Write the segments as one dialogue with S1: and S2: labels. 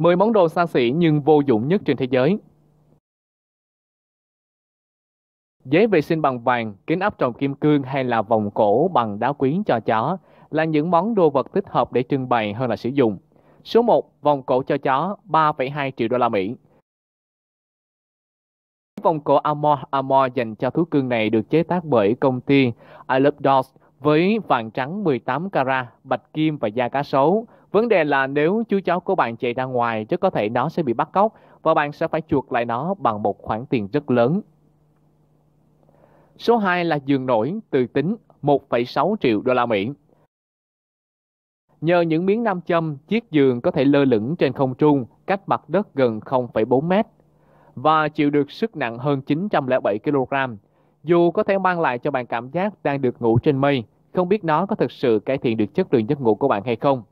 S1: 10 món đồ xa xỉ nhưng vô dụng nhất trên thế giới. Giấy vệ sinh bằng vàng, kính áp tròng kim cương hay là vòng cổ bằng đá quý cho chó là những món đồ vật thích hợp để trưng bày hơn là sử dụng. Số 1, vòng cổ cho chó 3,2 triệu đô la Mỹ. Vòng cổ Amor Amor dành cho thú cưng này được chế tác bởi công ty I Love Dogs với vàng trắng 18 carat, bạch kim và da cá sấu, Vấn đề là nếu chú chó của bạn chạy ra ngoài, rất có thể nó sẽ bị bắt cóc và bạn sẽ phải chuộc lại nó bằng một khoản tiền rất lớn. Số 2 là giường nổi từ tính 1,6 triệu đô la Mỹ. Nhờ những miếng nam châm, chiếc giường có thể lơ lửng trên không trung cách mặt đất gần 0,4 mét và chịu được sức nặng hơn 907 kg. Dù có thể mang lại cho bạn cảm giác đang được ngủ trên mây, không biết nó có thực sự cải thiện được chất lượng giấc ngủ của bạn hay không.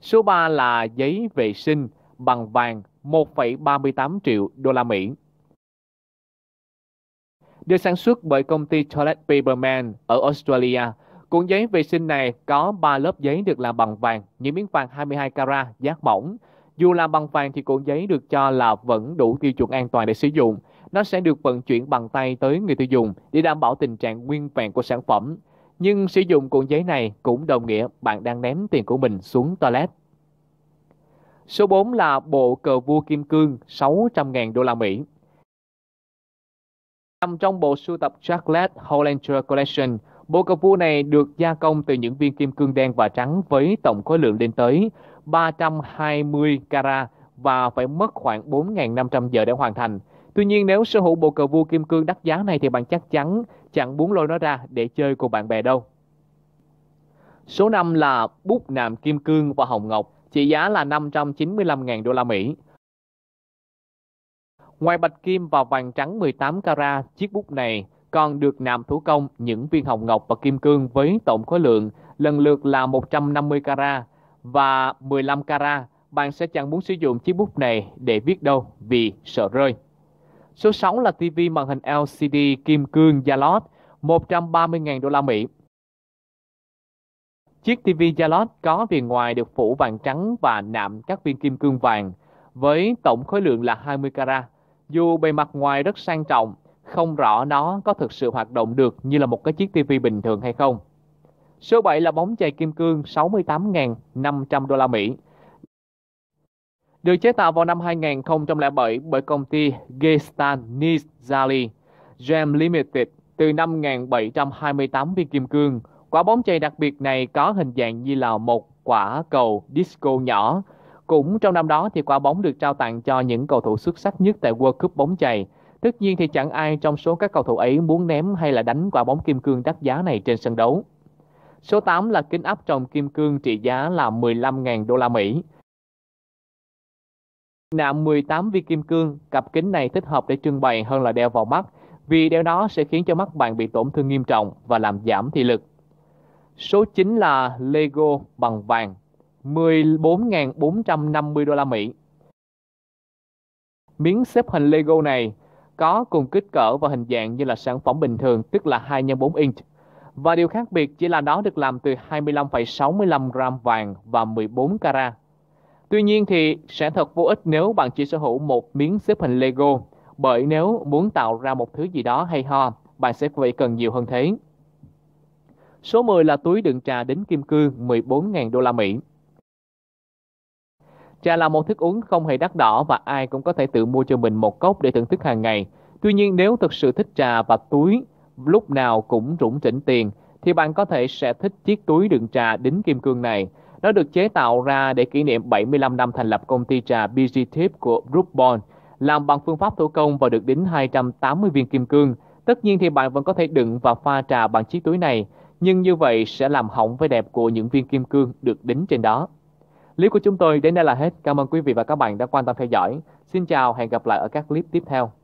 S1: Số 3 là giấy vệ sinh bằng vàng 1,38 triệu đô la Mỹ. Được sản xuất bởi công ty Toilet Paperman ở Australia, cuộn giấy vệ sinh này có 3 lớp giấy được làm bằng vàng, những miếng vàng 22 carat, giác mỏng. Dù làm bằng vàng thì cuộn giấy được cho là vẫn đủ tiêu chuẩn an toàn để sử dụng. Nó sẽ được vận chuyển bằng tay tới người tiêu dùng để đảm bảo tình trạng nguyên vẹn của sản phẩm. Nhưng sử dụng cuộn giấy này cũng đồng nghĩa bạn đang ném tiền của mình xuống toilet. Số 4 là bộ cờ vua kim cương 600.000 đô la Mỹ. Nằm trong bộ sưu tập Chocolate Hollander Collection, bộ cờ vua này được gia công từ những viên kim cương đen và trắng với tổng khối lượng lên tới 320 carat và phải mất khoảng 4.500 giờ để hoàn thành. Tuy nhiên nếu sở hữu bộ cờ vua kim cương đắt giá này thì bạn chắc chắn chẳng muốn lôi nó ra để chơi cùng bạn bè đâu. Số 5 là bút nạm kim cương và hồng ngọc, trị giá là 595.000 đô la Mỹ. Ngoài bạch kim và vàng trắng 18 carat, chiếc bút này còn được nạm thủ công những viên hồng ngọc và kim cương với tổng khối lượng lần lượt là 150 carat và 15 carat. Bạn sẽ chẳng muốn sử dụng chiếc bút này để viết đâu vì sợ rơi. Số 6 là TV màn hình LCD kim cương Zalot 130.000 đô la Mỹ. Chiếc TV Zalot có viền ngoài được phủ vàng trắng và nạm các viên kim cương vàng với tổng khối lượng là 20 carat. Dù bề mặt ngoài rất sang trọng, không rõ nó có thực sự hoạt động được như là một cái chiếc TV bình thường hay không. Số 7 là bóng chày kim cương 68.500 đô la Mỹ được chế tạo vào năm 2007 bởi công ty Gestan Nizali Gem Limited từ 5.728 viên kim cương. Quả bóng chày đặc biệt này có hình dạng như là một quả cầu disco nhỏ. Cũng trong năm đó thì quả bóng được trao tặng cho những cầu thủ xuất sắc nhất tại World Cup bóng chày. Tất nhiên thì chẳng ai trong số các cầu thủ ấy muốn ném hay là đánh quả bóng kim cương đắt giá này trên sân đấu. Số 8 là kính áp trồng kim cương trị giá là 15.000 đô la Mỹ. Nạm 18 viên kim cương, cặp kính này thích hợp để trưng bày hơn là đeo vào mắt, vì đeo nó sẽ khiến cho mắt bạn bị tổn thương nghiêm trọng và làm giảm thị lực. Số 9 là Lego bằng vàng, 14.450 đô la Mỹ. Miếng xếp hình Lego này có cùng kích cỡ và hình dạng như là sản phẩm bình thường, tức là 2 x 4 inch. Và điều khác biệt chỉ là nó được làm từ 25,65 gram vàng và 14 carat. Tuy nhiên thì sẽ thật vô ích nếu bạn chỉ sở hữu một miếng xếp hình Lego, bởi nếu muốn tạo ra một thứ gì đó hay ho, bạn sẽ phải cần nhiều hơn thế. Số 10 là túi đựng trà đến kim cương 14.000 đô la Mỹ. Trà là một thức uống không hề đắt đỏ và ai cũng có thể tự mua cho mình một cốc để thưởng thức hàng ngày. Tuy nhiên nếu thực sự thích trà và túi lúc nào cũng rủng rỉnh tiền thì bạn có thể sẽ thích chiếc túi đựng trà đính kim cương này nó được chế tạo ra để kỷ niệm 75 năm thành lập công ty trà BG BGTIP của Group Bond, làm bằng phương pháp thủ công và được đính 280 viên kim cương. Tất nhiên thì bạn vẫn có thể đựng và pha trà bằng chiếc túi này, nhưng như vậy sẽ làm hỏng vẻ đẹp của những viên kim cương được đính trên đó. Clip của chúng tôi đến đây là hết. Cảm ơn quý vị và các bạn đã quan tâm theo dõi. Xin chào, hẹn gặp lại ở các clip tiếp theo.